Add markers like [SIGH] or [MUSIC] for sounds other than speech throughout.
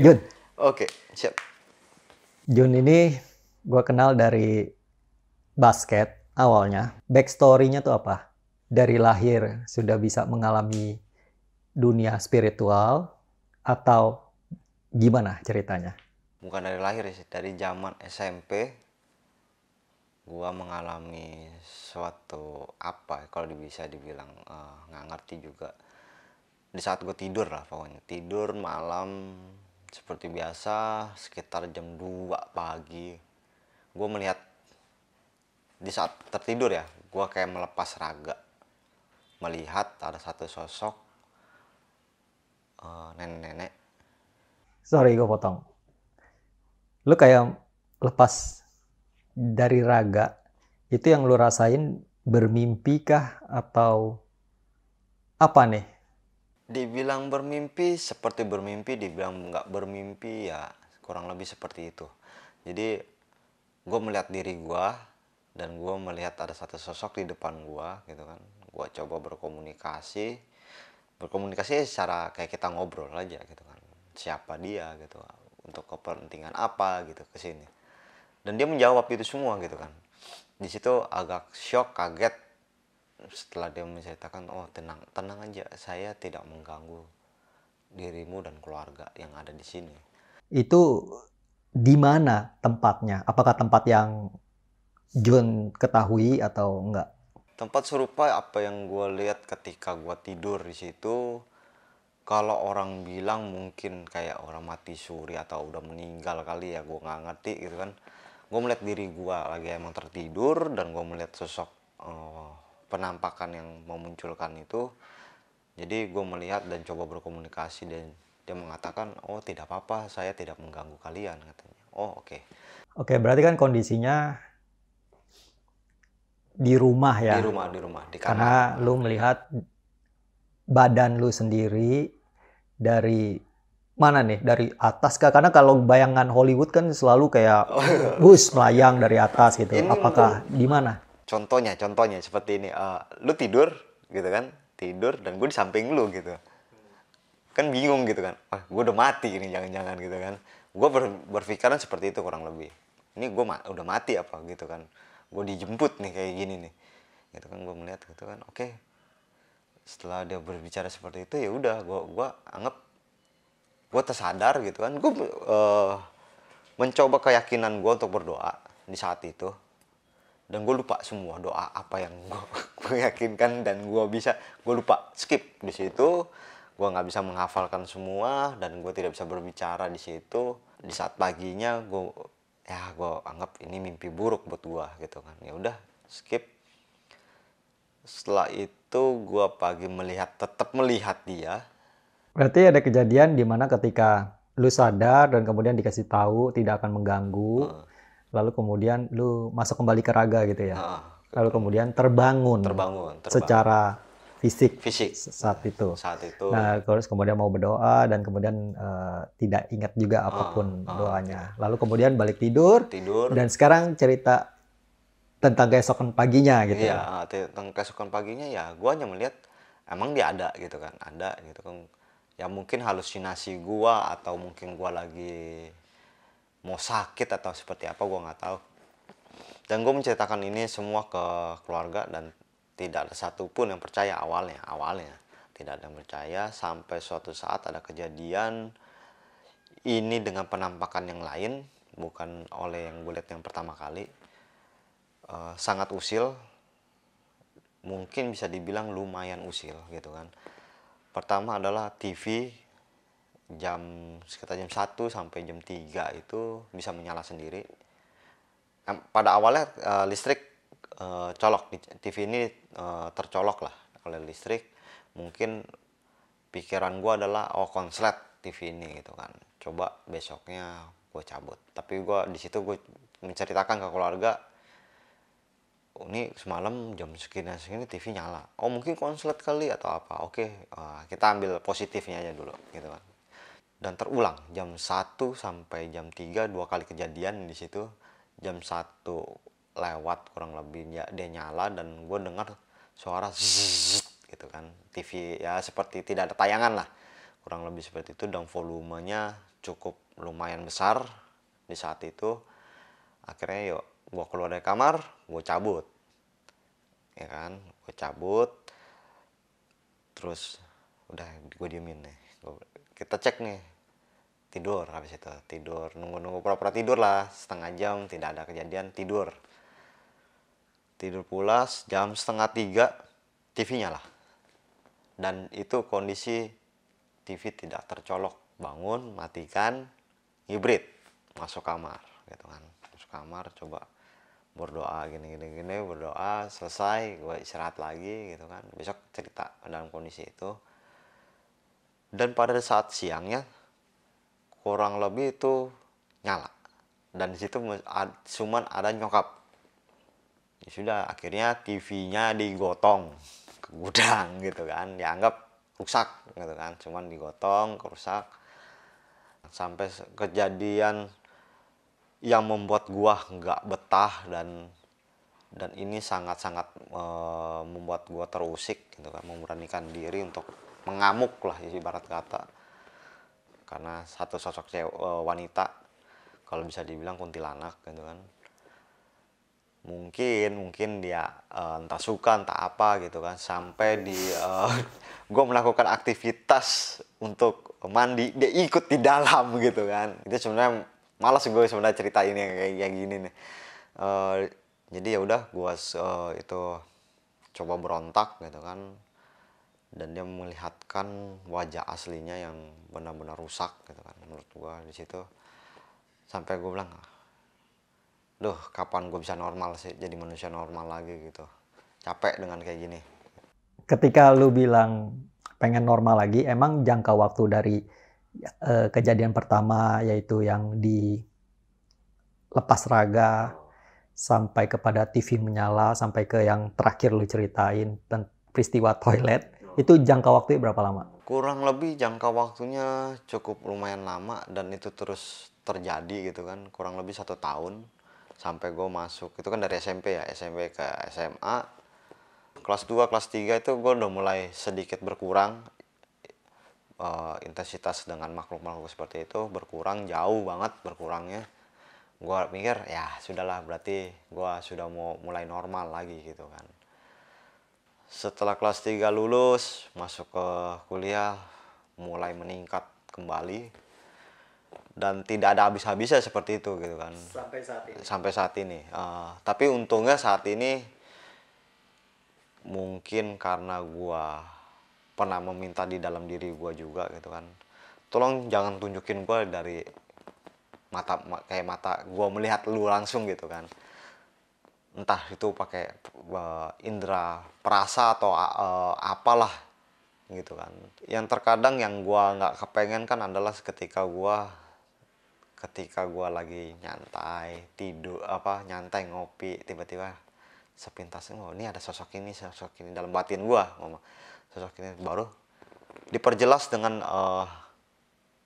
Jun, Oke, okay, siap. Jun ini gue kenal dari basket awalnya. Backstory-nya tuh apa? Dari lahir sudah bisa mengalami dunia spiritual atau gimana ceritanya? Bukan dari lahir sih, dari zaman SMP gua mengalami suatu apa ya, kalau bisa dibilang uh, nggak ngerti juga di saat gue tidur lah pokoknya tidur malam seperti biasa, sekitar jam 2 pagi, gue melihat di saat tertidur ya, gue kayak melepas raga. Melihat ada satu sosok nenek eh, nenek-nenek. Sorry, gue potong. Lu kayak lepas dari raga, itu yang lu rasain bermimpikah atau apa nih? dibilang bermimpi seperti bermimpi dibilang nggak bermimpi ya kurang lebih seperti itu jadi gue melihat diri gue dan gue melihat ada satu sosok di depan gue gitu kan gue coba berkomunikasi berkomunikasi secara kayak kita ngobrol aja gitu kan siapa dia gitu untuk kepentingan apa gitu ke sini dan dia menjawab itu semua gitu kan di situ agak shock kaget setelah dia menceritakan oh tenang tenang aja saya tidak mengganggu dirimu dan keluarga yang ada di sini itu di mana tempatnya apakah tempat yang John ketahui atau enggak tempat serupa apa yang gue lihat ketika gue tidur di situ kalau orang bilang mungkin kayak orang mati suri atau udah meninggal kali ya gue nggak ngerti gitu kan gue melihat diri gue lagi emang tertidur dan gue melihat sosok uh, penampakan yang memunculkan itu jadi gue melihat dan coba berkomunikasi dan dia mengatakan oh tidak apa-apa saya tidak mengganggu kalian katanya oh oke okay. oke okay, berarti kan kondisinya di rumah ya di rumah di rumah di karena lu melihat badan lu sendiri dari mana nih dari atas kah? karena kalau bayangan Hollywood kan selalu kayak bus oh. melayang dari atas gitu apakah di mana contohnya contohnya seperti ini uh, lu tidur gitu kan tidur dan gue di samping lu gitu kan bingung gitu kan oh, ah, gue udah mati ini jangan-jangan gitu kan gue ber, berpikiran seperti itu kurang lebih ini gue ma udah mati apa gitu kan gue dijemput nih kayak gini nih gitu kan gue melihat gitu kan oke okay. setelah dia berbicara seperti itu ya udah gue gua anggap gue tersadar gitu kan gue uh, mencoba keyakinan gue untuk berdoa di saat itu dan gue lupa semua doa apa yang gue [LAUGHS] yakinkan dan gue bisa gue lupa skip di situ gue nggak bisa menghafalkan semua dan gue tidak bisa berbicara di situ di saat paginya gue ya gue anggap ini mimpi buruk buat gue gitu kan ya udah skip setelah itu gue pagi melihat tetap melihat dia berarti ada kejadian di mana ketika lu sadar dan kemudian dikasih tahu tidak akan mengganggu hmm lalu kemudian lu masuk kembali ke raga gitu ya. Ah. Lalu kemudian terbangun. Terbangun. terbangun. Secara fisik. Fisik. Saat itu. Saat itu. Nah, terus kemudian mau berdoa dan kemudian uh, tidak ingat juga ah, apapun ah. Ah. doanya. Lalu kemudian balik tidur. Tidur. Dan sekarang cerita tentang keesokan paginya gitu. Iya, ya. tentang keesokan paginya ya gua hanya melihat emang dia ada gitu kan. Ada gitu kan. Ya mungkin halusinasi gua atau mungkin gua lagi mau sakit atau seperti apa gue nggak tahu dan gue menceritakan ini semua ke keluarga dan tidak ada satupun yang percaya awalnya awalnya tidak ada yang percaya sampai suatu saat ada kejadian ini dengan penampakan yang lain bukan oleh yang gue yang pertama kali uh, sangat usil mungkin bisa dibilang lumayan usil gitu kan pertama adalah TV jam sekitar jam 1 sampai jam 3 itu bisa menyala sendiri. Nah, pada awalnya uh, listrik uh, colok di TV ini uh, tercolok lah oleh listrik. Mungkin pikiran gue adalah oh konslet TV ini gitu kan. Coba besoknya gue cabut. Tapi gue di situ gue menceritakan ke keluarga oh, ini semalam jam segini segini TV nyala. Oh mungkin konslet kali atau apa? Oke, okay, uh, kita ambil positifnya aja dulu gitu kan dan terulang jam 1 sampai jam 3 dua kali kejadian di situ jam 1 lewat kurang lebih dia, dia nyala dan gue dengar suara zzz, gitu kan TV ya seperti tidak ada tayangan lah kurang lebih seperti itu dan volumenya cukup lumayan besar di saat itu akhirnya yuk gue keluar dari kamar gue cabut ya kan gue cabut terus udah gue diemin nih kita cek nih tidur habis itu tidur nunggu-nunggu pura-pura tidur lah setengah jam tidak ada kejadian tidur tidur pulas jam setengah tiga TV nyala dan itu kondisi TV tidak tercolok bangun matikan hibrid masuk kamar gitu kan masuk kamar coba berdoa gini gini gini berdoa selesai gue istirahat lagi gitu kan besok cerita dalam kondisi itu dan pada saat siangnya kurang lebih itu nyala dan di situ cuma ada nyokap ya sudah akhirnya TV-nya digotong ke gudang [LAUGHS] gitu kan dianggap rusak gitu kan cuman digotong kerusak sampai kejadian yang membuat gua nggak betah dan dan ini sangat-sangat e, membuat gua terusik gitu kan memberanikan diri untuk mengamuk lah ibarat kata karena satu sosok cewek eh, wanita kalau bisa dibilang kuntilanak gitu kan mungkin mungkin dia uh, entah suka entah apa gitu kan sampai di eh, uh, [LAUGHS] gue melakukan aktivitas untuk mandi dia ikut di dalam [LAUGHS] gitu kan itu sebenarnya malas gue sebenarnya cerita ini kayak kayak gini nih uh, jadi ya udah gue uh, itu coba berontak gitu kan dan dia melihatkan wajah aslinya yang benar-benar rusak gitu kan menurut gua di situ sampai gua bilang ah, duh kapan gua bisa normal sih jadi manusia normal lagi gitu capek dengan kayak gini ketika lu bilang pengen normal lagi emang jangka waktu dari uh, kejadian pertama yaitu yang di lepas raga sampai kepada TV menyala sampai ke yang terakhir lu ceritain peristiwa toilet itu jangka waktu berapa lama? Kurang lebih jangka waktunya cukup lumayan lama dan itu terus terjadi gitu kan. Kurang lebih satu tahun sampai gue masuk. Itu kan dari SMP ya, SMP ke SMA. Kelas 2, kelas 3 itu gue udah mulai sedikit berkurang. Uh, intensitas dengan makhluk-makhluk seperti itu berkurang jauh banget berkurangnya gue mikir ya sudahlah berarti gue sudah mau mulai normal lagi gitu kan setelah kelas 3 lulus masuk ke kuliah mulai meningkat kembali dan tidak ada habis-habisnya seperti itu gitu kan sampai saat ini sampai saat ini uh, tapi untungnya saat ini mungkin karena gua pernah meminta di dalam diri gua juga gitu kan tolong jangan tunjukin gua dari mata kayak mata gua melihat lu langsung gitu kan entah itu pakai uh, indera perasa atau uh, apalah gitu kan yang terkadang yang gua nggak kepengen kan adalah ketika gua ketika gua lagi nyantai tidur apa nyantai ngopi tiba-tiba sepintas oh ini ada sosok ini sosok ini dalam batin gua ngomong sosok ini baru diperjelas dengan uh,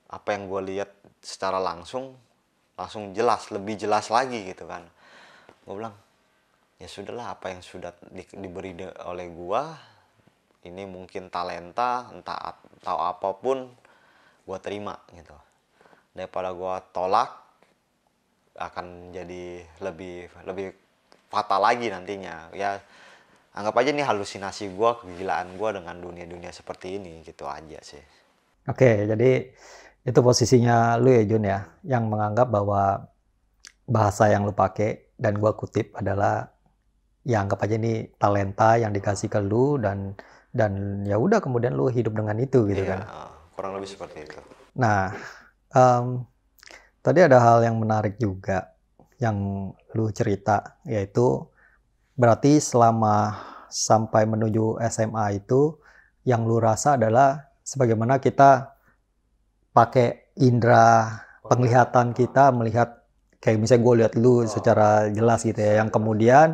apa yang gue lihat secara langsung langsung jelas lebih jelas lagi gitu kan gue bilang ya sudahlah apa yang sudah di, diberi de, oleh gua ini mungkin talenta entah atau apapun gua terima gitu daripada gua tolak akan jadi lebih lebih fatal lagi nantinya ya anggap aja nih halusinasi gua kegilaan gua dengan dunia-dunia seperti ini gitu aja sih oke jadi itu posisinya lu ya Jun ya yang menganggap bahwa bahasa yang lu pakai dan gua kutip adalah ya anggap aja ini talenta yang dikasih ke lu dan dan ya udah kemudian lu hidup dengan itu gitu iya, kan kurang lebih seperti itu nah um, tadi ada hal yang menarik juga yang lu cerita yaitu berarti selama sampai menuju SMA itu yang lu rasa adalah sebagaimana kita pakai indera oh, penglihatan iya. kita melihat kayak misalnya gue lihat lu oh, secara jelas gitu ya yang iya. kemudian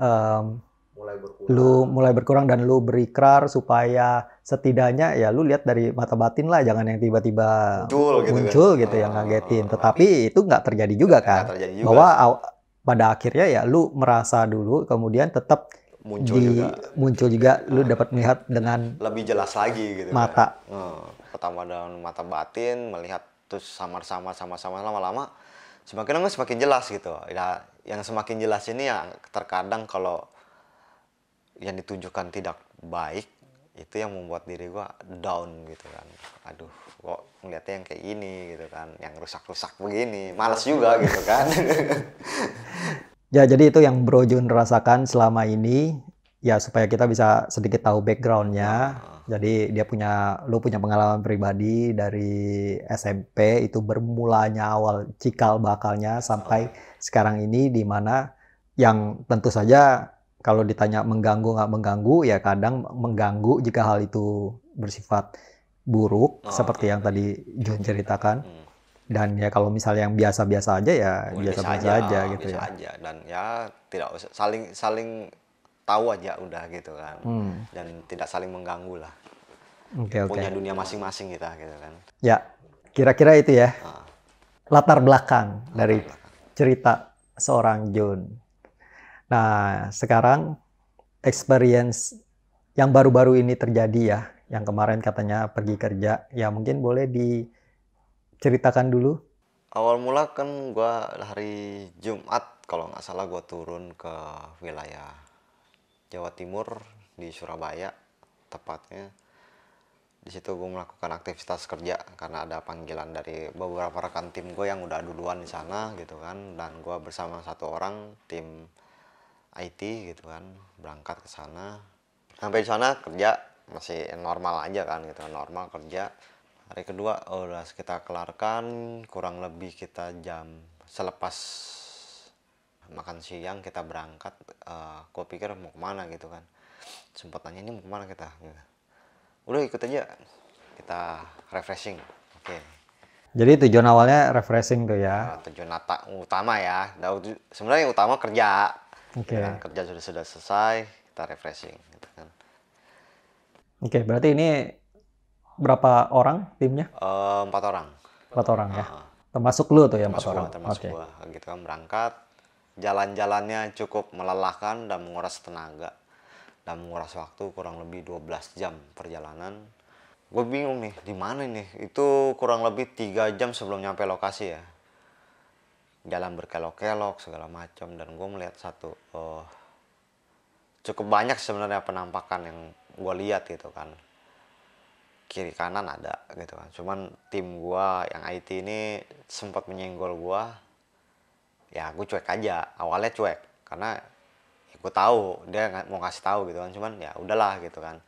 um, mulai berkurang. lu mulai berkurang dan lu berikrar supaya setidaknya ya lu lihat dari mata batin lah jangan yang tiba-tiba muncul, gitu, kan. muncul, kan? gitu yang ah, ngagetin tetapi tapi, itu nggak terjadi juga kan terjadi juga. bahwa pada akhirnya ya lu merasa dulu kemudian tetap muncul di, juga muncul juga lu ah. dapat melihat dengan lebih jelas lagi gitu kan. mata kan? pertama dengan mata batin melihat terus samar-samar sama-sama lama-lama semakin lama semakin jelas gitu ya yang semakin jelas ini ya terkadang kalau yang ditunjukkan tidak baik itu yang membuat diri gue down gitu kan aduh kok ngeliatnya yang kayak gini gitu kan yang rusak-rusak begini males juga gitu kan [LAUGHS] ya jadi itu yang Bro Jun rasakan selama ini ya supaya kita bisa sedikit tahu backgroundnya. Ah. Jadi dia punya, lu punya pengalaman pribadi dari SMP itu bermulanya awal cikal bakalnya sampai sekarang ini di mana yang tentu saja kalau ditanya mengganggu nggak mengganggu ya kadang mengganggu jika hal itu bersifat buruk oh, seperti yang tadi John ceritakan. Hmm. dan ya kalau misalnya yang biasa-biasa aja ya biasa-biasa aja, aja ah, gitu biasa ya. aja dan ya tidak saling saling tahu aja udah gitu kan hmm. dan tidak saling mengganggu lah okay, punya dunia masing-masing kita gitu kan ya kira-kira itu ya nah. latar belakang latar dari belakang. cerita seorang Jun nah sekarang experience yang baru-baru ini terjadi ya yang kemarin katanya pergi kerja ya mungkin boleh diceritakan dulu awal mula kan gue hari Jumat kalau nggak salah gue turun ke wilayah Jawa Timur di Surabaya tepatnya di situ gue melakukan aktivitas kerja karena ada panggilan dari beberapa rekan tim gue yang udah duluan di sana gitu kan dan gue bersama satu orang tim IT gitu kan berangkat ke sana sampai di sana kerja masih normal aja kan gitu normal kerja hari kedua oh, udah kita kelarkan kurang lebih kita jam selepas makan siang kita berangkat uh, eh, gue pikir mau kemana gitu kan sempat tanya ini mau kemana kita gitu. udah ikut aja kita refreshing oke okay. jadi tujuan awalnya refreshing tuh ya nah, tujuan nata, utama ya sebenarnya utama kerja okay. ya, kan? kerja sudah sudah selesai kita refreshing gitu kan oke okay, berarti ini berapa orang timnya uh, empat orang empat orang uh, ya ah. termasuk lu tuh ya empat orang termasuk okay. gua gitu kan berangkat jalan-jalannya cukup melelahkan dan menguras tenaga dan menguras waktu kurang lebih 12 jam perjalanan gue bingung nih di mana nih itu kurang lebih tiga jam sebelum nyampe lokasi ya jalan berkelok-kelok segala macam dan gue melihat satu oh, cukup banyak sebenarnya penampakan yang gue lihat gitu kan kiri kanan ada gitu kan cuman tim gue yang IT ini sempat menyenggol gue ya gue cuek aja awalnya cuek karena ya gue tahu dia mau ngasih tahu gitu kan cuman ya udahlah gitu kan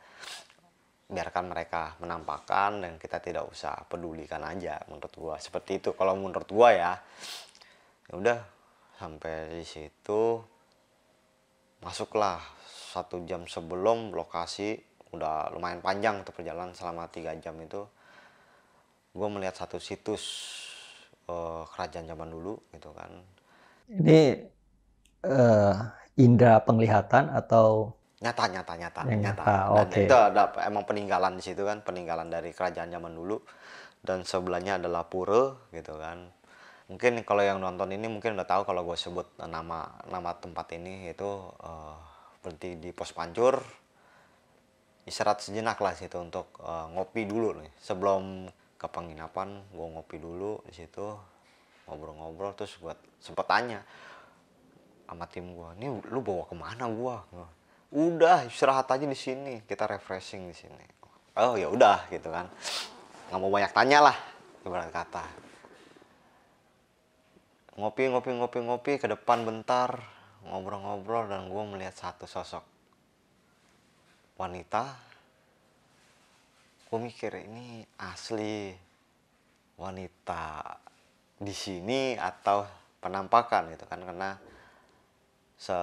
biarkan mereka menampakkan dan kita tidak usah pedulikan aja menurut gue seperti itu kalau menurut gue ya ya udah sampai di situ masuklah satu jam sebelum lokasi udah lumayan panjang untuk perjalanan selama tiga jam itu gue melihat satu situs uh, kerajaan zaman dulu gitu kan ini uh, indera penglihatan atau nyata nyata nyata yang nyata. nyata. Dan itu ada emang peninggalan di situ kan, peninggalan dari kerajaan zaman dulu dan sebelahnya adalah pura gitu kan. Mungkin kalau yang nonton ini mungkin udah tahu kalau gue sebut nama nama tempat ini itu uh, eh, berarti di pos pancur istirahat sejenak lah situ untuk uh, ngopi dulu nih sebelum ke penginapan gue ngopi dulu di situ ngobrol-ngobrol terus buat sempet tanya sama tim gue ini lu bawa kemana gue udah istirahat aja di sini kita refreshing di sini oh ya udah gitu kan nggak mau banyak tanya lah ibarat kata ngopi ngopi ngopi ngopi ke depan bentar ngobrol-ngobrol dan gue melihat satu sosok wanita gue mikir ini asli wanita di sini atau penampakan gitu kan karena se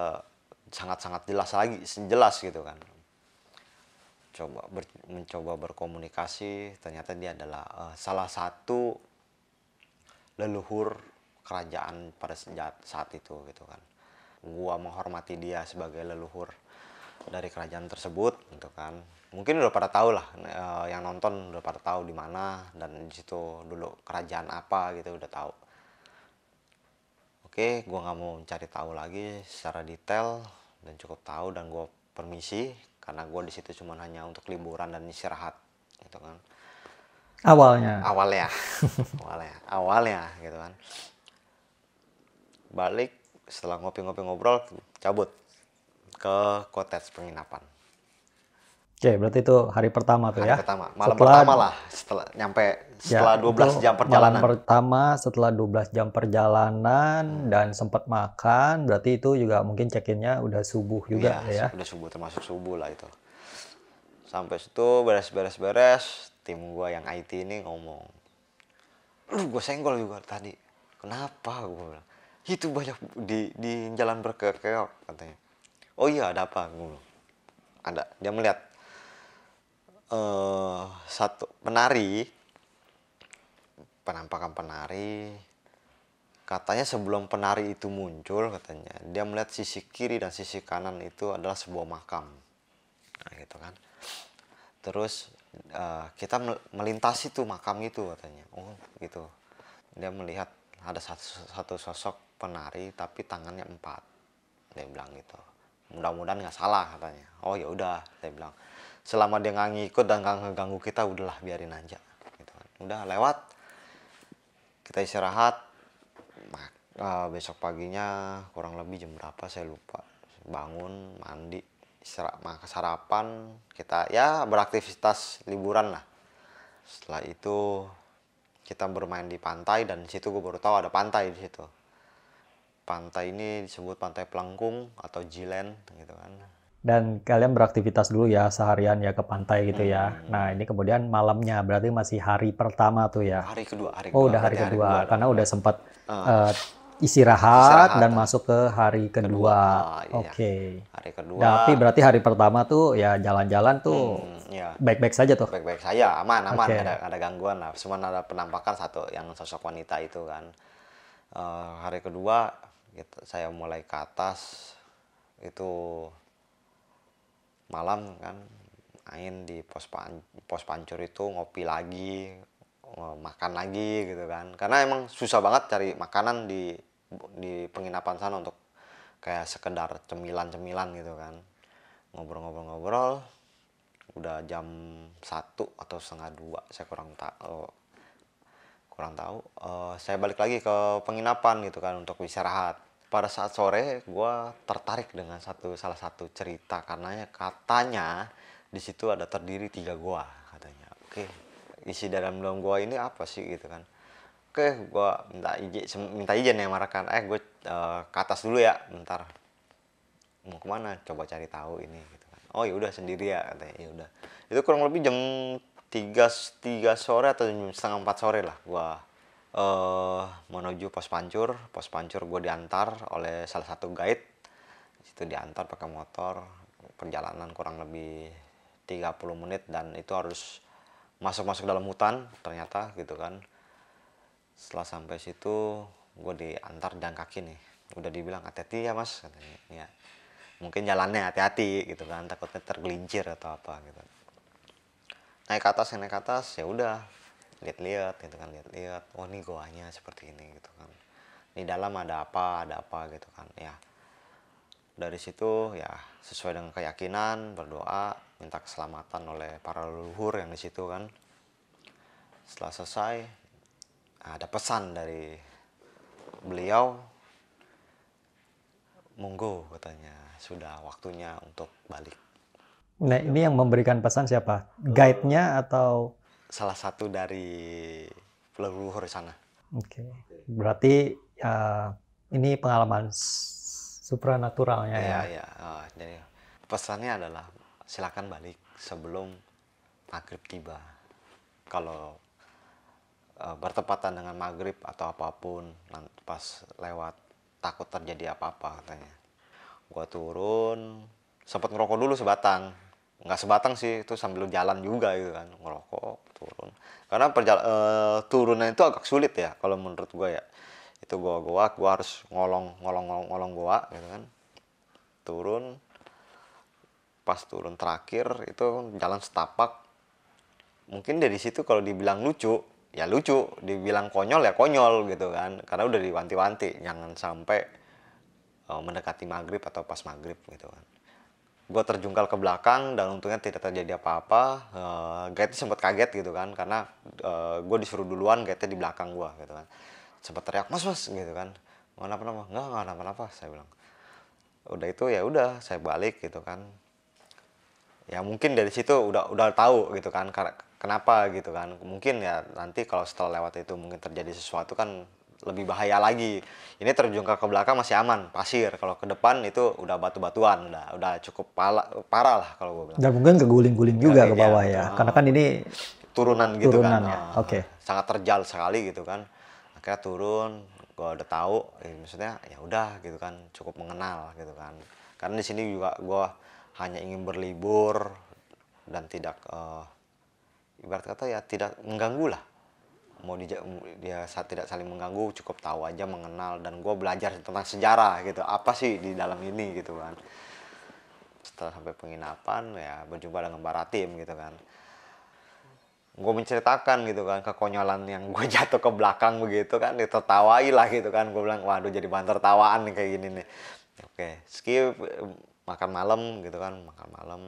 sangat-sangat jelas lagi jelas gitu kan coba ber, mencoba berkomunikasi ternyata dia adalah uh, salah satu leluhur kerajaan pada saat, saat itu gitu kan gua menghormati dia sebagai leluhur dari kerajaan tersebut gitu kan mungkin udah pada tahu lah uh, yang nonton udah pada tahu di mana dan di situ dulu kerajaan apa gitu udah tahu oke gue nggak mau mencari tahu lagi secara detail dan cukup tahu dan gue permisi karena gue di situ cuma hanya untuk liburan dan istirahat gitu kan awalnya awalnya awalnya awalnya gitu kan balik setelah ngopi-ngopi ngobrol cabut ke kotes penginapan Oke, berarti itu hari pertama tuh hari ya. pertama, malam setelah, pertama lah setelah nyampe ya, setelah ya, 12 jam perjalanan. Malam pertama setelah 12 jam perjalanan hmm. dan sempat makan, berarti itu juga mungkin check-innya udah subuh juga iya, ya. Iya, Udah subuh termasuk subuh lah itu. Sampai situ beres-beres-beres, tim gua yang IT ini ngomong. Lu gue senggol juga tadi. Kenapa gue bilang? Itu banyak di di jalan berkekeok katanya. Oh iya ada apa gue Ada, dia melihat uh, satu penari penampakan penari katanya sebelum penari itu muncul katanya dia melihat sisi kiri dan sisi kanan itu adalah sebuah makam nah gitu kan terus uh, kita melintasi itu makam itu katanya oh gitu dia melihat ada satu, satu sosok penari tapi tangannya empat dia bilang gitu mudah-mudahan nggak salah katanya oh ya udah saya bilang selama dia nggak ngikut dan nggak ngeganggu kita udahlah biarin aja gitu kan. udah lewat kita istirahat uh, besok paginya kurang lebih jam berapa saya lupa bangun mandi istirahat makan sarapan kita ya beraktivitas liburan lah setelah itu kita bermain di pantai dan situ gue baru tahu ada pantai di situ pantai ini disebut pantai Pelengkung atau Jilen gitu kan dan kalian beraktivitas dulu ya seharian ya ke pantai gitu ya. Hmm. Nah ini kemudian malamnya berarti masih hari pertama tuh ya. Hari kedua. Hari oh, kedua oh udah hari kedua, hari kedua karena udah sempat uh, istirahat, istirahat dan masuk ke hari kedua. kedua ah, iya. Oke. Okay. Hari kedua. Tapi berarti hari pertama tuh ya jalan-jalan tuh hmm, iya. baik-baik hmm, ya. saja tuh. Baik-baik saja, aman aman okay. ada ada gangguan lah. Cuma ada penampakan satu yang sosok wanita itu kan. Uh, hari kedua gitu, saya mulai ke atas itu malam kan main di pos pan pos pancur itu ngopi lagi e, makan lagi gitu kan karena emang susah banget cari makanan di di penginapan sana untuk kayak sekedar cemilan-cemilan gitu kan ngobrol-ngobrol-ngobrol udah jam satu atau setengah dua saya kurang tahu e, kurang tahu uh, saya balik lagi ke penginapan gitu kan untuk istirahat pada saat sore gue tertarik dengan satu salah satu cerita karena katanya di situ ada terdiri tiga gua katanya oke isi dalam dalam gua ini apa sih gitu kan oke gua minta izin minta izin ya marakan eh gue uh, ke atas dulu ya bentar mau kemana coba cari tahu ini gitu kan oh ya udah sendiri ya katanya ya udah itu kurang lebih jam tiga tiga sore atau jam setengah empat sore lah gua uh, menuju pos pancur pos pancur gue diantar oleh salah satu guide itu diantar pakai motor perjalanan kurang lebih 30 menit dan itu harus masuk-masuk dalam hutan ternyata gitu kan setelah sampai situ gue diantar jalan kaki nih udah dibilang hati-hati ya mas katanya ya mungkin jalannya hati-hati gitu kan takutnya tergelincir atau apa gitu naik ke atas naik ke atas ya udah lihat-lihat gitu kan lihat-lihat oh ini goanya seperti ini gitu kan di dalam ada apa ada apa gitu kan ya dari situ ya sesuai dengan keyakinan berdoa minta keselamatan oleh para leluhur yang di situ kan setelah selesai ada pesan dari beliau monggo katanya sudah waktunya untuk balik nah ini yang memberikan pesan siapa guide-nya atau salah satu dari leluhur sana. Oke, okay. berarti ya ini pengalaman supranaturalnya ya? Iya, ya. Oh, jadi pesannya adalah silakan balik sebelum maghrib tiba. Kalau uh, bertepatan dengan maghrib atau apapun, pas lewat takut terjadi apa-apa katanya. Gua turun, sempat ngerokok dulu sebatang nggak sebatang sih itu sambil jalan juga gitu kan ngerokok turun karena perjal e, eh, turunnya itu agak sulit ya kalau menurut gue ya itu gua-gua gua harus ngolong ngolong ngolong, ngolong gua gitu kan turun pas turun terakhir itu jalan setapak mungkin dari situ kalau dibilang lucu ya lucu dibilang konyol ya konyol gitu kan karena udah diwanti-wanti jangan sampai eh, mendekati maghrib atau pas maghrib gitu kan gue terjungkal ke belakang dan untungnya tidak terjadi apa-apa uh, eh, guide sempat kaget gitu kan karena uh, eh, gue disuruh duluan guide di belakang gue gitu kan sempat teriak mas mas gitu kan nggak apa apa nggak nggak apa apa saya bilang udah itu ya udah saya balik gitu kan ya mungkin dari situ udah udah tahu gitu kan kenapa gitu kan mungkin ya nanti kalau setelah lewat itu mungkin terjadi sesuatu kan lebih bahaya lagi. Ini terjun ke belakang masih aman, pasir. Kalau ke depan itu udah batu-batuan, udah udah cukup pala, parah lah kalau gue bilang. Dan mungkin keguling-guling juga iya, ke bawah ya. ya. Karena kan ini turunan gitu kan. turunan, kan. Ya. Nah, oke. Okay. Sangat terjal sekali gitu kan. Akhirnya turun, gue udah tahu, eh, maksudnya ya udah gitu kan, cukup mengenal gitu kan. Karena di sini juga gue hanya ingin berlibur dan tidak uh, ibarat kata ya tidak mengganggu lah mau dia saat tidak saling mengganggu cukup tahu aja mengenal dan gue belajar tentang sejarah gitu apa sih di dalam ini gitu kan setelah sampai penginapan ya berjumpa dengan Baratim gitu kan gue menceritakan gitu kan kekonyolan yang gue [LAUGHS] jatuh ke belakang begitu kan ditertawai lah gitu kan gue bilang waduh jadi bahan tertawaan nih kayak gini nih oke skip makan malam gitu kan makan malam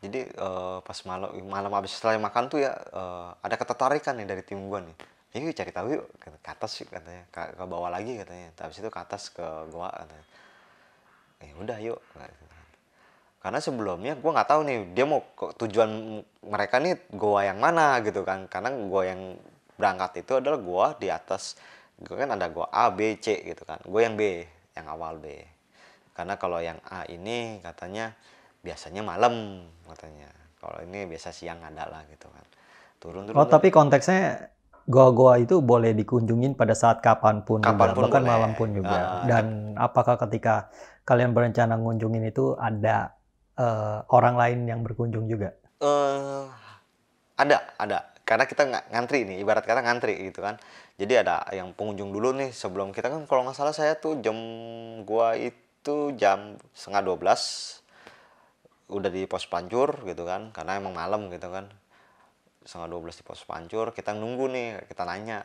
jadi uh, pas malam malam habis setelah makan tuh ya uh, ada ketertarikan nih dari tim gue nih yuk cari tahu yuk ke atas yuk katanya ke, ke bawah lagi katanya Tapi nah, itu ke atas ke gua katanya Eh udah yuk karena sebelumnya gue nggak tahu nih dia mau ke, tujuan mereka nih gua yang mana gitu kan karena gua yang berangkat itu adalah gua di atas gue kan ada gua A B C gitu kan gue yang B yang awal B karena kalau yang A ini katanya biasanya malam katanya kalau ini biasa siang ada lah gitu kan turun turun oh tapi konteksnya goa-goa itu boleh dikunjungin pada saat kapanpun, kapan juga, bahkan boleh. malam pun juga. Uh, Dan apakah ketika kalian berencana ngunjungin itu ada uh, orang lain yang berkunjung juga? Uh, ada, ada. Karena kita nggak ngantri nih, ibarat kata ngantri gitu kan. Jadi ada yang pengunjung dulu nih sebelum kita kan kalau nggak salah saya tuh jam gua itu jam setengah dua belas udah di pos pancur gitu kan karena emang malam gitu kan setengah dua belas di pos pancur kita nunggu nih kita nanya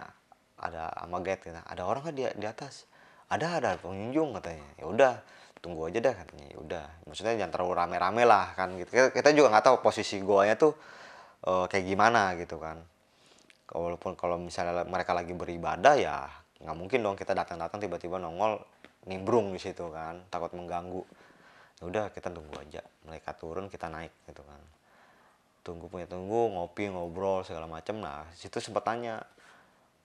ada sama gate gitu. ada orang nggak di, di atas ada ada pengunjung katanya ya udah tunggu aja dah katanya ya udah maksudnya jangan terlalu rame-rame lah kan gitu kita juga nggak tahu posisi goanya tuh uh, kayak gimana gitu kan walaupun kalau misalnya mereka lagi beribadah ya nggak mungkin dong kita datang-datang tiba-tiba nongol nimbrung di situ kan takut mengganggu Ya udah kita tunggu aja mereka turun kita naik gitu kan tunggu punya tunggu ngopi ngobrol segala macam nah situ sempat tanya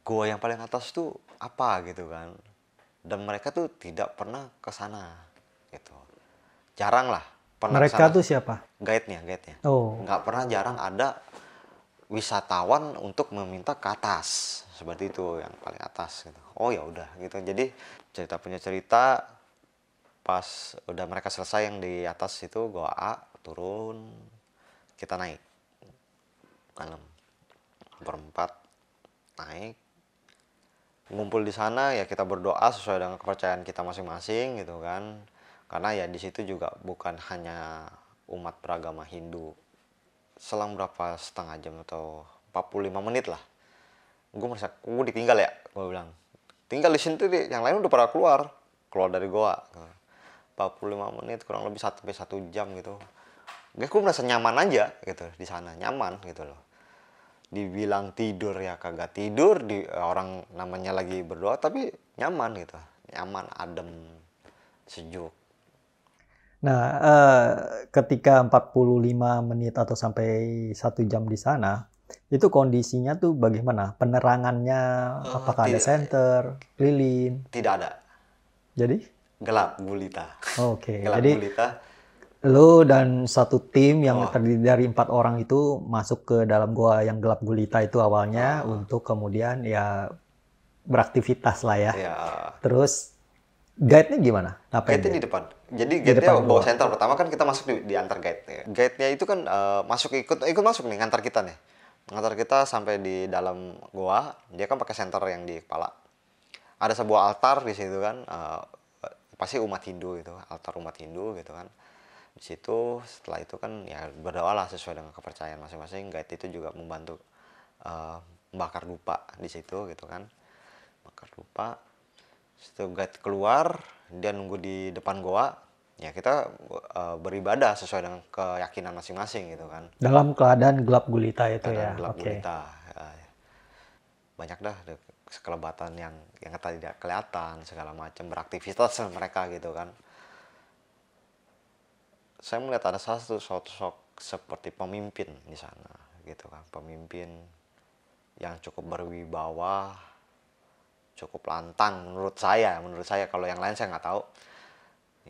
gua yang paling atas tuh apa gitu kan dan mereka tuh tidak pernah ke sana gitu jarang lah pernah mereka kesana. tuh siapa guide-nya guide-nya oh. nggak pernah jarang ada wisatawan untuk meminta ke atas seperti itu yang paling atas gitu oh ya udah gitu jadi cerita punya cerita pas udah mereka selesai yang di atas itu goa A turun kita naik kalem berempat naik ngumpul di sana ya kita berdoa sesuai dengan kepercayaan kita masing-masing gitu kan karena ya di situ juga bukan hanya umat beragama Hindu selang berapa setengah jam atau 45 menit lah gue merasa gue ditinggal ya gue bilang tinggal di sini tuh yang lain udah pada keluar keluar dari goa gitu. 45 menit kurang lebih 1 sampai satu jam gitu. Gue aku merasa nyaman aja gitu di sana, nyaman gitu loh. Dibilang tidur ya kagak tidur, di orang namanya lagi berdoa tapi nyaman gitu. Nyaman, adem, sejuk. Nah, eh, ketika 45 menit atau sampai satu jam di sana, itu kondisinya tuh bagaimana? Penerangannya, eh, apakah tidak, ada senter, lilin? Tidak ada. Jadi? gelap gulita. Oke. Okay. Jadi, gulita. Lu dan satu tim yang oh. terdiri dari empat orang itu masuk ke dalam gua yang gelap gulita itu awalnya oh. untuk kemudian ya beraktivitas lah ya. Iya. Terus guide-nya gimana? Apa guide-nya di depan. Jadi guide-nya bawa center pertama kan kita masuk di, di antar guide. -nya. Guide-nya itu kan uh, masuk ikut ikut masuk nih ngantar kita nih. Ngantar kita sampai di dalam gua. dia kan pakai center yang di kepala. Ada sebuah altar di situ kan eh, pasti umat Hindu gitu altar umat Hindu gitu kan di situ setelah itu kan ya berdoalah sesuai dengan kepercayaan masing-masing guide itu juga membantu uh, dupa di situ gitu kan bakar dupa setelah guide keluar dia nunggu di depan goa ya kita uh, beribadah sesuai dengan keyakinan masing-masing gitu kan dalam keadaan gelap gulita itu keadaan ya gelap okay. gulita ya. banyak dah sekelebatan yang yang tidak kelihatan segala macam beraktivitas mereka gitu kan saya melihat ada satu sosok seperti pemimpin di sana gitu kan pemimpin yang cukup berwibawa cukup lantang menurut saya menurut saya kalau yang lain saya nggak tahu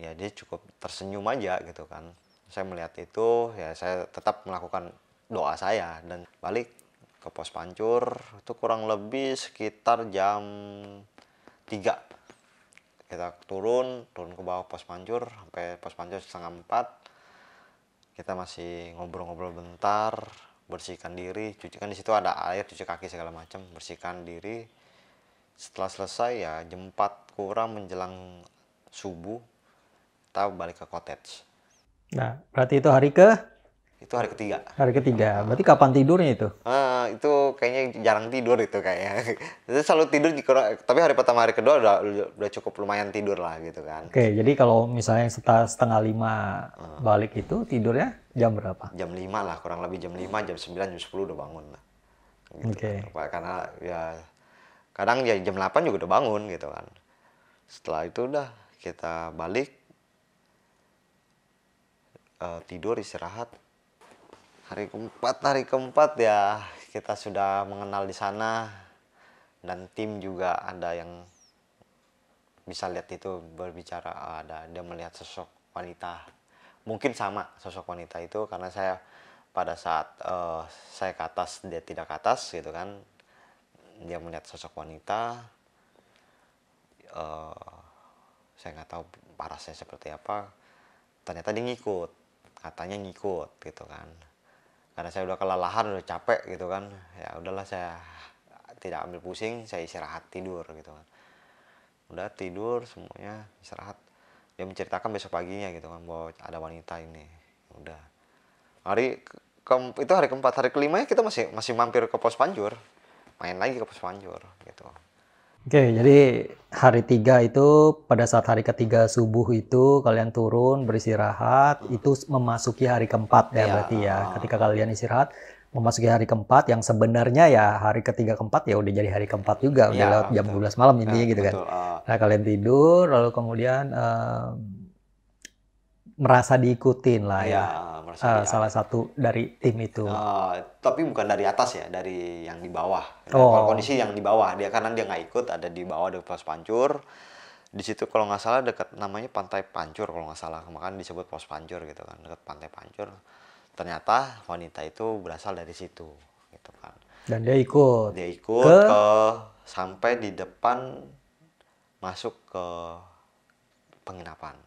ya dia cukup tersenyum aja gitu kan saya melihat itu ya saya tetap melakukan doa saya dan balik ke pos pancur itu kurang lebih sekitar jam 3 kita turun turun ke bawah pos pancur sampai pos pancur setengah 4 kita masih ngobrol-ngobrol bentar bersihkan diri cuci kan di situ ada air cuci kaki segala macam bersihkan diri setelah selesai ya jam 4 kurang menjelang subuh kita balik ke cottage nah berarti itu hari ke itu hari ketiga hari ketiga berarti kapan tidurnya itu uh, itu kayaknya jarang tidur itu kayaknya jadi [LAUGHS] selalu tidur di tapi hari pertama hari kedua udah udah cukup lumayan tidur lah gitu kan oke okay, jadi kalau misalnya setengah, setengah lima ah. balik itu tidurnya jam berapa jam lima lah kurang lebih jam lima jam sembilan jam sepuluh udah bangun lah gitu okay. kan. karena ya kadang ya jam delapan juga udah bangun gitu kan setelah itu udah kita balik uh, tidur istirahat hari keempat hari keempat ya kita sudah mengenal di sana dan tim juga ada yang bisa lihat itu berbicara ah, ada dia melihat sosok wanita mungkin sama sosok wanita itu karena saya pada saat uh, saya ke atas dia tidak ke atas gitu kan dia melihat sosok wanita uh, saya nggak tahu parasnya seperti apa ternyata dia ngikut katanya ngikut gitu kan karena saya udah kelelahan udah capek gitu kan ya udahlah saya tidak ambil pusing saya istirahat tidur gitu kan udah tidur semuanya istirahat dia menceritakan besok paginya gitu kan bahwa ada wanita ini ya udah hari ke, itu hari keempat hari ya kita masih masih mampir ke pos panjur main lagi ke pos panjur gitu Oke, okay, jadi hari tiga itu pada saat hari ketiga subuh itu kalian turun beristirahat, itu memasuki hari keempat ya, ya berarti ya. Ketika kalian istirahat memasuki hari keempat yang sebenarnya ya hari ketiga keempat ya udah jadi hari keempat juga udah ya, lewat jam betul. 12 malam intinya ya, gitu kan. betul. kan. Nah, kalian tidur lalu kemudian uh, merasa diikutin lah ya, ya. Merasa uh, salah satu dari tim itu. Uh, tapi bukan dari atas ya, dari yang di bawah. Oh. Kalau kondisi yang di bawah dia karena dia nggak ikut ada di bawah ada pos pancur. Di situ kalau nggak salah dekat namanya pantai pancur kalau nggak salah makanya disebut pos pancur gitu kan dekat pantai pancur. Ternyata wanita itu berasal dari situ gitu kan. Dan dia ikut. Dia ikut ke, ke sampai di depan masuk ke penginapan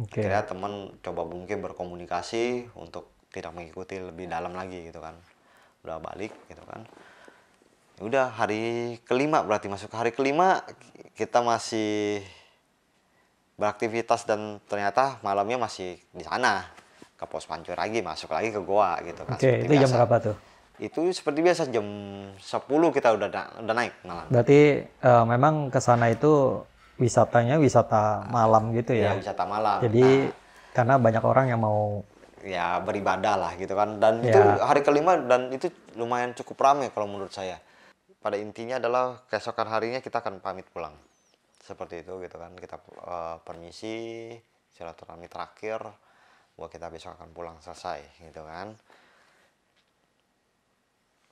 okay. Kira teman coba mungkin berkomunikasi untuk tidak mengikuti lebih dalam lagi gitu kan udah balik gitu kan ya udah hari kelima berarti masuk hari kelima kita masih beraktivitas dan ternyata malamnya masih di sana ke pos pancur lagi masuk lagi ke goa gitu kan Oke, okay, itu biasa. jam berapa tuh itu seperti biasa jam 10 kita udah udah naik malam berarti uh, memang ke sana itu wisatanya wisata ah, malam gitu ya. ya wisata malam. Jadi nah, karena banyak orang yang mau ya beribadah lah gitu kan dan ya. itu hari kelima dan itu lumayan cukup ramai kalau menurut saya. Pada intinya adalah keesokan harinya kita akan pamit pulang. Seperti itu gitu kan kita uh, permisi silaturahmi terakhir Buat kita besok akan pulang selesai gitu kan.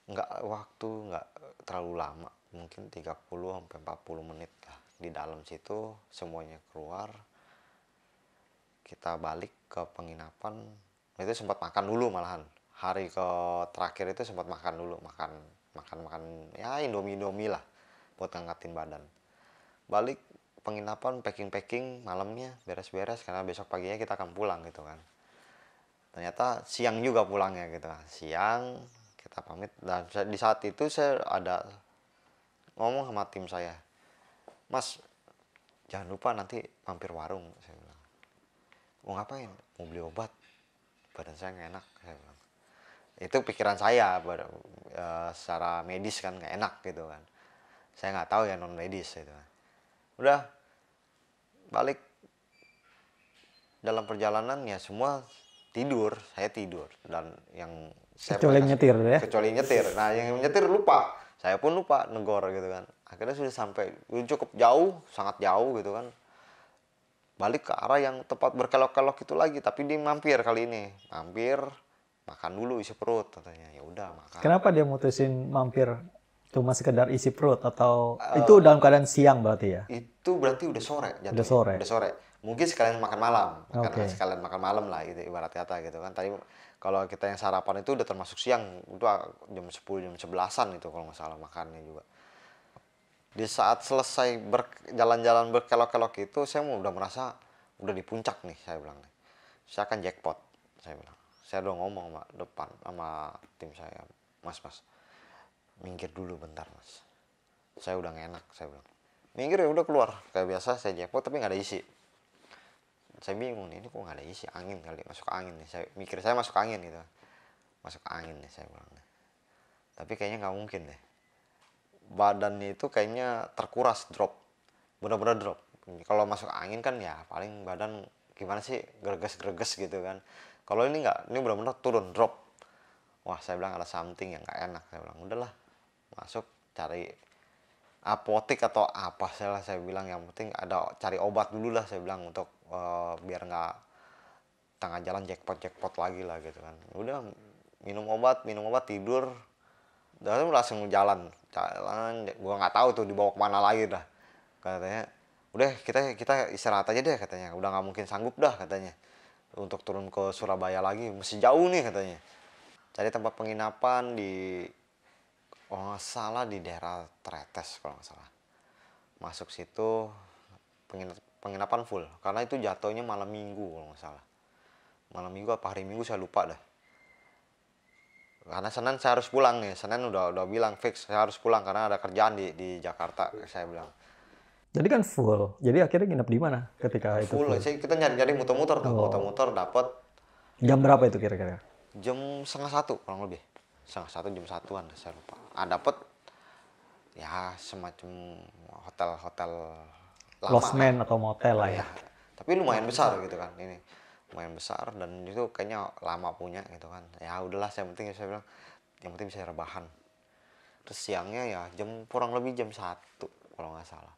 Enggak waktu enggak terlalu lama mungkin 30 sampai 40 menit lah di dalam situ semuanya keluar kita balik ke penginapan itu sempat makan dulu malahan hari ke terakhir itu sempat makan dulu makan makan makan ya indomie indomie lah buat ngangkatin badan balik penginapan packing packing malamnya beres beres karena besok paginya kita akan pulang gitu kan ternyata siang juga pulangnya gitu kan. siang kita pamit dan di saat itu saya ada ngomong sama tim saya mas jangan lupa nanti mampir warung saya bilang mau ngapain mau beli obat badan saya nggak enak saya bilang itu pikiran saya e, secara medis kan nggak enak gitu kan saya nggak tahu ya non medis gitu kan udah balik dalam perjalanan ya semua tidur saya tidur dan yang saya kecuali nyetir ya kecuali nyetir nah yang nyetir lupa saya pun lupa negor gitu kan akhirnya sudah sampai cukup jauh sangat jauh gitu kan balik ke arah yang tempat berkelok-kelok itu lagi tapi dia mampir kali ini mampir makan dulu isi perut katanya ya udah makan kenapa dia mutusin mampir cuma sekedar isi perut atau uh, itu dalam keadaan siang berarti ya itu berarti udah sore jatuhnya. udah sore udah sore mungkin sekalian makan malam makan okay. sekalian makan malam lah gitu ibarat kata gitu kan tadi kalau kita yang sarapan itu udah termasuk siang itu jam 10 jam sebelasan an itu kalau masalah makannya juga di saat selesai berjalan-jalan berkelok-kelok itu saya udah merasa udah di puncak nih saya bilang nih saya akan jackpot saya bilang saya udah ngomong sama depan sama tim saya mas mas minggir dulu bentar mas saya udah ngenak enak saya bilang minggir ya udah keluar kayak biasa saya jackpot tapi nggak ada isi saya bingung nih ini kok nggak ada isi angin kali masuk angin nih saya mikir saya masuk angin gitu masuk angin nih saya bilang tapi kayaknya nggak mungkin deh badannya itu kayaknya terkuras drop bener-bener drop kalau masuk angin kan ya paling badan gimana sih greges-greges gitu kan kalau ini nggak ini bener-bener turun drop wah saya bilang ada something yang nggak enak saya bilang udahlah masuk cari apotik atau apa saya lah saya bilang yang penting ada cari obat dulu lah saya bilang untuk uh, biar nggak tengah jalan jackpot jackpot lagi lah gitu kan udah minum obat minum obat tidur dalam langsung jalan, jalan. gue nggak tahu tuh dibawa kemana lagi dah. Katanya, udah kita kita istirahat aja deh katanya. Udah nggak mungkin sanggup dah katanya. Untuk turun ke Surabaya lagi, masih jauh nih katanya. Cari tempat penginapan di oh nggak salah di daerah Tretes kalau nggak salah. Masuk situ penginapan full karena itu jatuhnya malam minggu kalau nggak salah malam minggu apa hari minggu saya lupa dah karena Senin saya harus pulang nih Senin udah udah bilang fix saya harus pulang karena ada kerjaan di di Jakarta saya bilang jadi kan full jadi akhirnya nginep di mana ketika full, itu full, full. kita nyari nyari muter-muter oh. muter-muter dapat jam berapa itu kira-kira jam setengah satu kurang lebih setengah satu jam satuan saya lupa ah dapat ya semacam hotel-hotel lama Lost man atau motel lah ya. ya tapi lumayan besar gitu kan ini lumayan besar dan itu kayaknya lama punya gitu kan ya udahlah yang penting saya bilang yang penting bisa rebahan terus siangnya ya jam kurang lebih jam satu kalau nggak salah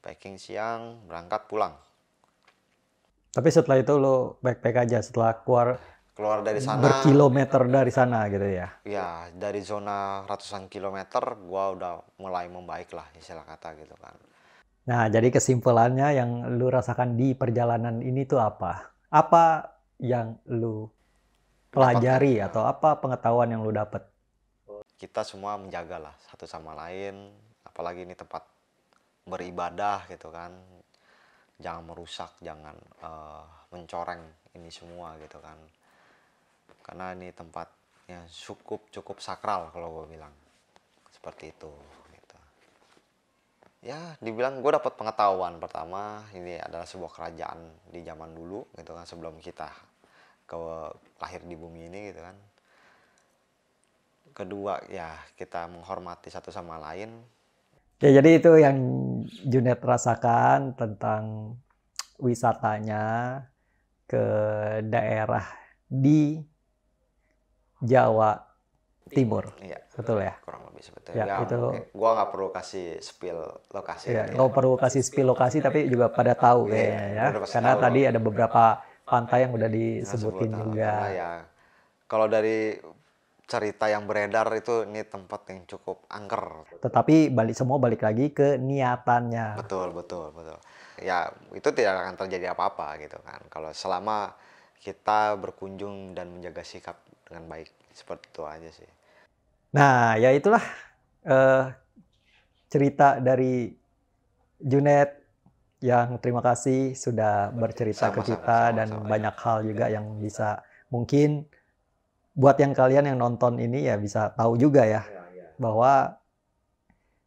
packing siang berangkat pulang tapi setelah itu lo backpack aja setelah keluar keluar dari sana berkilometer dari sana gitu ya ya dari zona ratusan kilometer gua udah mulai membaik lah istilah kata gitu kan nah jadi kesimpulannya yang lu rasakan di perjalanan ini tuh apa apa yang lu pelajari atau apa pengetahuan yang lu dapat? Kita semua menjagalah satu sama lain, apalagi ini tempat beribadah gitu kan. Jangan merusak, jangan uh, mencoreng ini semua gitu kan. Karena ini tempat yang cukup cukup sakral kalau gue bilang. Seperti itu ya dibilang gue dapat pengetahuan pertama ini adalah sebuah kerajaan di zaman dulu gitu kan sebelum kita ke lahir di bumi ini gitu kan kedua ya kita menghormati satu sama lain ya jadi itu yang Junet rasakan tentang wisatanya ke daerah di Jawa timur. Iya. Betul ya? Kurang lebih sebetulnya. itu. Ya, ya itu. Gua nggak perlu kasih spill lokasi. Iya, gitu nggak ya. perlu kasih spill lokasi tapi juga pada tahu iya, kayaknya ya. ya. Karena tahu tadi ada beberapa pantai yang udah disebutin nah, juga. ya. Kalau dari cerita yang beredar itu ini tempat yang cukup angker. Tetapi balik semua balik lagi ke niatannya. Betul, betul, betul. Ya, itu tidak akan terjadi apa-apa gitu kan. Kalau selama kita berkunjung dan menjaga sikap dengan baik seperti itu aja sih nah ya itulah uh, cerita dari Junet yang terima kasih sudah bercerita sama, ke kita sama, dan sama, banyak ya. hal iya. juga yang bisa mungkin buat yang kalian yang nonton ini ya bisa tahu juga ya, ya, ya. bahwa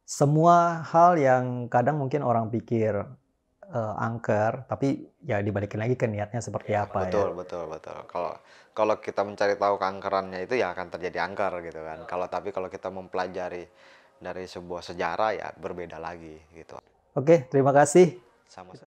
semua hal yang kadang mungkin orang pikir uh, angker tapi ya dibalikin lagi ke niatnya seperti ya, apa betul, ya. Betul betul betul. Kalau kalau kita mencari tahu keangkerannya itu ya akan terjadi angker gitu kan. Ya. Kalau tapi kalau kita mempelajari dari sebuah sejarah ya berbeda lagi gitu. Oke, terima kasih. Sama-sama.